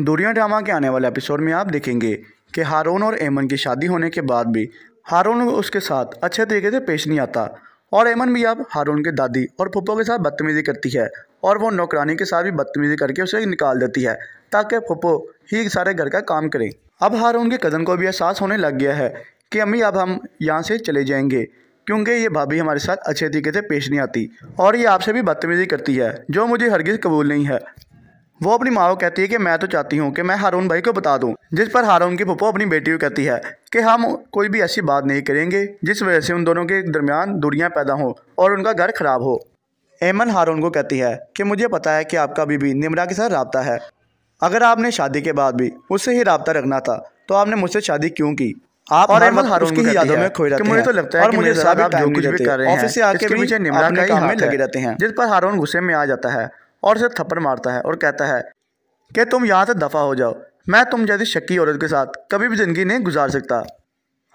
दूरिया ड्रामा के आने वाले एपिसोड में आप देखेंगे कि हारून और एमन की शादी होने के बाद भी हारून उसके साथ अच्छे तरीके से पेश नहीं आता और एमन भी अब हारून के दादी और फुप्पो के साथ बदतमीज़ी करती है और वो नौकरानी के साथ भी बदतमीज़ी करके उसे निकाल देती है ताकि फुप्पो ही सारे घर का काम करें अब हारून के कज़न को भी एहसास होने लग गया है कि अम्मी अब हम यहाँ से चले जाएंगे क्योंकि ये भाभी हमारे साथ अच्छे तरीके से पेश नहीं आती और ये आपसे भी बदतमीज़ी करती है जो मुझे हरगिज़ कबूल नहीं है वो अपनी माँ को कहती है कि मैं तो चाहती हूँ कि मैं हारून भाई को बता दूँ जिस पर हारून की पप्पो अपनी बेटी को कहती है कि हम कोई भी ऐसी बात नहीं करेंगे जिस वजह से उन दोनों के दरमियान दूरियाँ पैदा हों और उनका घर खराब हो एमन हारून को कहती है कि मुझे पता है कि आपका बीबी निमरा के साथ रबता है अगर आपने शादी के बाद भी उससे ही रबता रखना था तो आपने मुझसे शादी क्यों की आप और अहमद हारून की यादों में खोए रहते मुझे तो लगता है और मुझे जो कुछ भी कर रहे हैं ऑफिस से आके भी निमरा का ही हमें लगे रहते हैं जिस पर हारून गुस्से में आ जाता है और उसे थप्पड़ मारता है और कहता है कि तुम यहाँ से दफ़ा हो जाओ मैं तुम जैसी शक्की औरत के साथ कभी भी ज़िंदगी नहीं गुजार सकता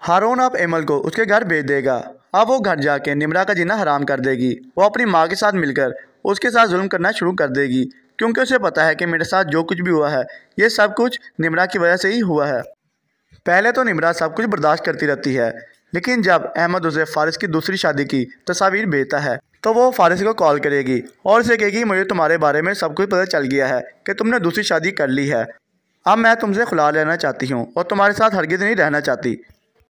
हारून आप एमल को उसके घर भेज देगा अब वो घर जाके निमरा का जीना हराम कर देगी वो अपनी माँ के साथ मिलकर उसके साथ जुल्म करना शुरू कर देगी क्योंकि उसे पता है कि मेरे साथ जो कुछ भी हुआ है ये सब कुछ निमरा की वजह से ही हुआ है पहले तो निमरा सब कुछ बर्दाश्त करती रहती है लेकिन जब अहमद उसे फारिस की दूसरी शादी की तस्वीर भेजता है तो वो फारिस को कॉल करेगी और उसे कहेगी मुझे तुम्हारे बारे में सब कुछ पता चल गया है कि तुमने दूसरी शादी कर ली है अब मैं तुमसे खुला लेना चाहती हूँ और तुम्हारे साथ हरगिज़ नहीं रहना चाहती